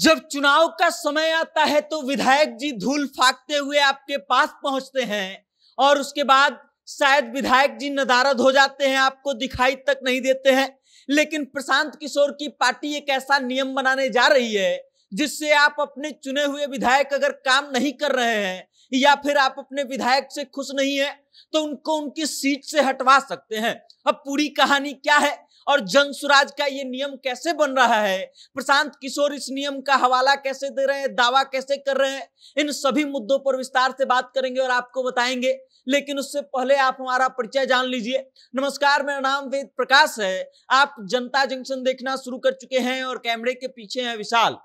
जब चुनाव का समय आता है तो विधायक जी धूल फाकते हुए आपके पास पहुंचते हैं और उसके बाद शायद विधायक जी नदारद हो जाते हैं आपको दिखाई तक नहीं देते हैं लेकिन प्रशांत किशोर की पार्टी एक ऐसा नियम बनाने जा रही है जिससे आप अपने चुने हुए विधायक अगर काम नहीं कर रहे हैं या फिर आप अपने विधायक से खुश नहीं है तो उनको उनकी सीट से हटवा सकते हैं अब पूरी कहानी क्या है और जन स्वराज का ये नियम कैसे बन रहा है प्रशांत किशोर इस नियम का हवाला कैसे दे रहे हैं दावा कैसे कर रहे हैं इन सभी मुद्दों पर विस्तार से बात करेंगे और आपको बताएंगे लेकिन उससे पहले आप हमारा परिचय जान लीजिए नमस्कार मेरा नाम वेद प्रकाश है आप जनता जंक्शन देखना शुरू कर चुके हैं और कैमरे के पीछे हैं विशाल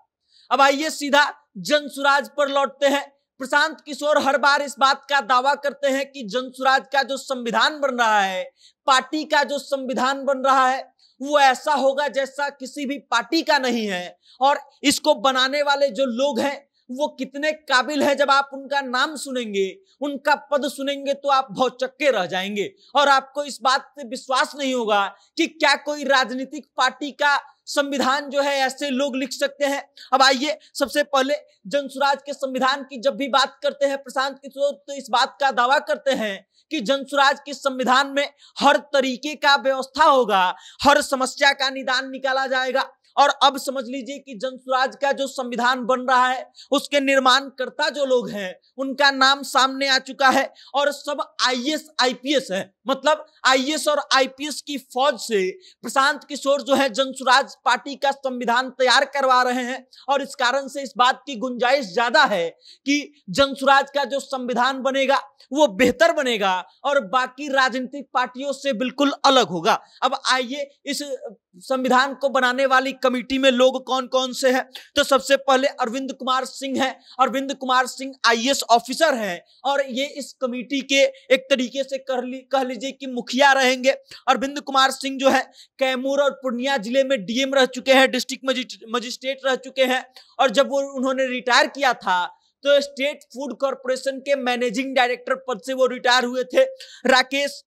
अब आइए सीधा जन स्वराज पर लौटते हैं प्रशांत किशोर हर बार इस बात का दावा करते हैं कि जनसुराज का जो संविधान बन रहा है पार्टी का जो संविधान बन रहा है वो ऐसा होगा जैसा किसी भी पार्टी का नहीं है और इसको बनाने वाले जो लोग हैं वो कितने काबिल है जब आप उनका नाम सुनेंगे उनका पद सुनेंगे तो आप चक्के रह जाएंगे और आपको इस बात पे विश्वास नहीं होगा कि क्या कोई राजनीतिक पार्टी का संविधान जो है ऐसे लोग लिख सकते हैं अब आइए सबसे पहले जनसुराज के संविधान की जब भी बात करते हैं प्रशांत किशोर तो इस बात का दावा करते हैं कि जनसुराज के संविधान में हर तरीके का व्यवस्था होगा हर समस्या का निदान निकाला जाएगा और अब समझ लीजिए कि जनसुराज का जो संविधान बन रहा है उसके निर्माणकर्ता जो लोग हैं उनका नाम सामने आ चुका है और सब आईएएस आईपीएस है मतलब आईएएस और आईपीएस की फौज से प्रशांत किशोर जो है जनसुराज पार्टी का संविधान तैयार करवा रहे हैं और इस कारण से इस बात की गुंजाइश ज्यादा है कि जनसुराज का जो संविधान बनेगा वो बेहतर बनेगा और बाकी राजनीतिक पार्टियों से बिल्कुल अलग होगा अब आइए इस संविधान को बनाने वाली कमेटी में लोग कौन कौन से हैं तो सबसे पहले अरविंद कुमार सिंह हैं अरविंद कुमार सिंह आईएएस ऑफिसर हैं और ये इस कमेटी के एक तरीके से कर ली कह लीजिए कि मुखिया रहेंगे अरविंद कुमार सिंह जो है कैमूर और पूर्णिया जिले में डीएम रह चुके हैं डिस्ट्रिक्ट मजिस्ट्रेट रह चुके हैं और जब वो उन्होंने रिटायर किया था तो स्टेट फूड कॉरपोरेशन के मैनेजिंग डायरेक्टर पद से वो रिटायर हुए थे राकेश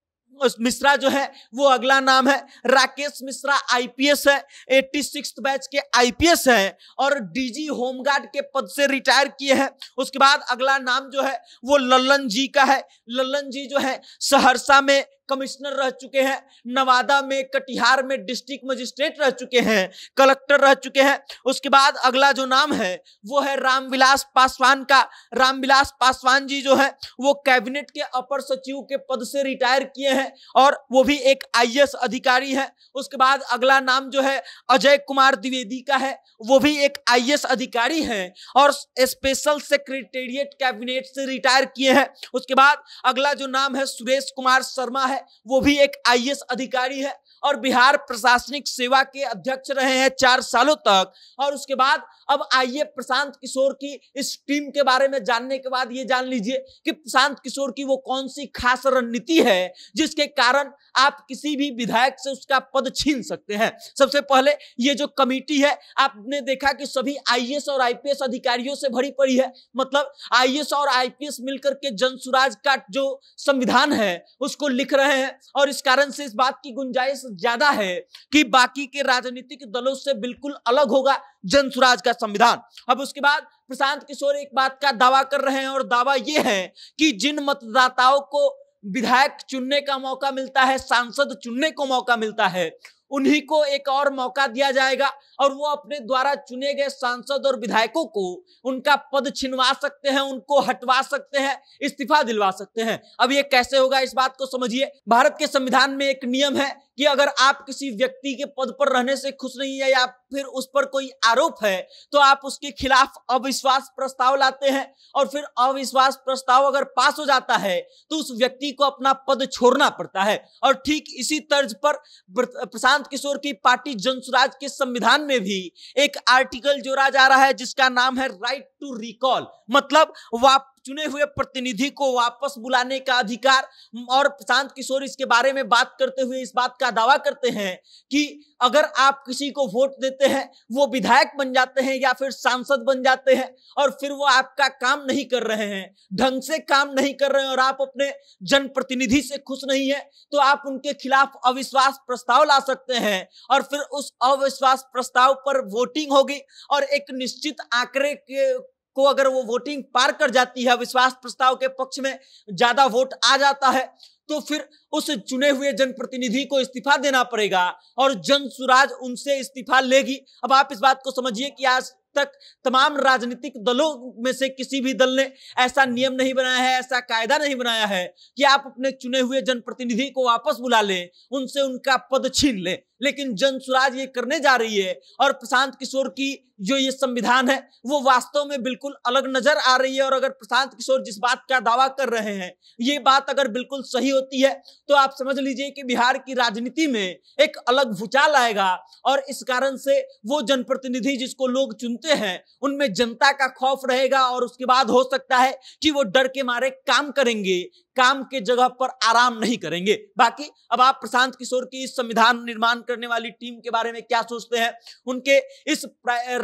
मिश्रा जो है वो अगला नाम है राकेश मिश्रा आईपीएस है एट्टी सिक्स बैच के आईपीएस है और डीजी होमगार्ड के पद से रिटायर किए हैं उसके बाद अगला नाम जो है वो लल्लन जी का है लल्लन जी जो है सहरसा में कमिश्नर रह चुके हैं नवादा में कटिहार में डिस्ट्रिक्ट मजिस्ट्रेट रह चुके हैं कलेक्टर रह चुके हैं उसके बाद अगला जो नाम है वो है रामविलास पासवान का रामविलास पासवान जी जो है वो कैबिनेट के अपर सचिव के पद से रिटायर किए हैं और वो भी एक आई अधिकारी है उसके बाद अगला नाम जो है अजय कुमार द्विवेदी का है वो भी एक आई अधिकारी है और स्पेशल सेक्रेटेरिएट कैबिनेट से रिटायर किए हैं उसके बाद अगला जो नाम है सुरेश कुमार शर्मा है है वो भी एक आईएएस अधिकारी है और बिहार प्रशासनिक सेवा के अध्यक्ष रहे हैं चार सालों तक और उसके बाद अब आइए प्रशांत किशोर की इस टीम के बारे में जानने के बाद ये जान लीजिए कि प्रशांत किशोर की वो कौन सी खास रणनीति है जिसके कारण आप किसी भी विधायक से उसका पद छीन सकते हैं सबसे पहले ये जो कमेटी है आपने देखा कि सभी आईएएस और आईपीएस अधिकारियों से भरी पड़ी है मतलब आईएएस और आईपीएस मिलकर के जन का जो संविधान है उसको लिख रहे हैं और इस कारण से इस बात की गुंजाइश ज्यादा है कि बाकी के राजनीतिक दलों से बिल्कुल अलग होगा जन स्वराज का संविधान अब उसके बाद प्रशांत किशोर एक बात का दावा कर रहे हैं और दावा यह है कि जिन मतदाताओं को विधायक चुनने का मौका मिलता है सांसद चुनने को मौका मिलता है उन्हीं को एक और मौका दिया जाएगा और वो अपने द्वारा चुने गए सांसद और विधायकों को उनका पद छिनवा सकते हैं उनको हटवा सकते हैं इस्तीफा दिलवा सकते हैं अब ये कैसे होगा इस बात को समझिए भारत के संविधान में एक नियम है कि अगर आप किसी व्यक्ति के पद पर रहने से खुश नहीं है या फिर उस पर कोई आरोप है तो आप उसके खिलाफ अविश्वास प्रस्ताव लाते हैं और फिर अविश्वास प्रस्ताव अगर पास हो जाता है तो उस व्यक्ति को अपना पद छोड़ना पड़ता है और ठीक इसी तर्ज पर प्रशांत किशोर की पार्टी जनसुराज के संविधान में भी एक आर्टिकल जोड़ा जा रहा है जिसका नाम है राइट टू रिकॉल मतलब वापस चुने हुए प्रतिनिधि को वापस बुलाने का अधिकार और प्रशांत किशोर इसके बारे में बात करते हुए इस बात का दावा करते हैं कि अगर आप किसी को वोट देते हैं वो विधायक बन जाते हैं या फिर सांसद बन जाते हैं और फिर वो आपका काम नहीं कर रहे हैं ढंग से काम नहीं कर रहे हैं और आप अपने जनप्रतिनिधि से खुश नहीं है तो आप उनके खिलाफ अविश्वास प्रस्ताव ला सकते हैं और फिर उस अविश्वास प्रस्ताव पर वोटिंग होगी और एक निश्चित आंकड़े के को अगर वो वोटिंग पार कर जाती है विश्वास प्रस्ताव के पक्ष में ज्यादा वोट आ जाता है तो फिर उस चुने हुए जनप्रतिनिधि को इस्तीफा देना पड़ेगा और जन सुराज उनसे इस्तीफा लेगी अब आप इस बात को समझिए कि आज तक तमाम राजनीतिक दलों में से किसी भी दल ने ऐसा नियम नहीं बनाया है ऐसा कायदा नहीं बनाया है कि आप अपने चुने हुए जनप्रतिनिधि को वापस बुला लें उनसे उनका पद छीन लें लेकिन जन स्वराज ये करने जा रही है और प्रशांत किशोर की जो ये संविधान है वो वास्तव में बिल्कुल अलग नजर आ रही है और अगर प्रशांत किशोर जिस बात का दावा कर रहे हैं ये बात अगर बिल्कुल सही होती है तो आप समझ लीजिए कि बिहार की राजनीति में एक अलग भूचाल आएगा और इस कारण से वो जनप्रतिनिधि जिसको लोग चुनते हैं उनमें जनता का खौफ रहेगा और उसके बाद हो सकता है कि वो डर के मारे काम करेंगे काम के जगह पर आराम नहीं करेंगे बाकी अब आप प्रशांत किशोर की संविधान निर्माण करने वाली टीम के बारे में क्या सोचते हैं उनके इस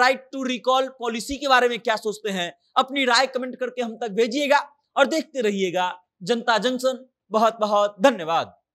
राइट टू रिकॉल पॉलिसी के बारे में क्या सोचते हैं अपनी राय कमेंट करके हम तक भेजिएगा और देखते रहिएगा जनता जंक्शन बहुत बहुत धन्यवाद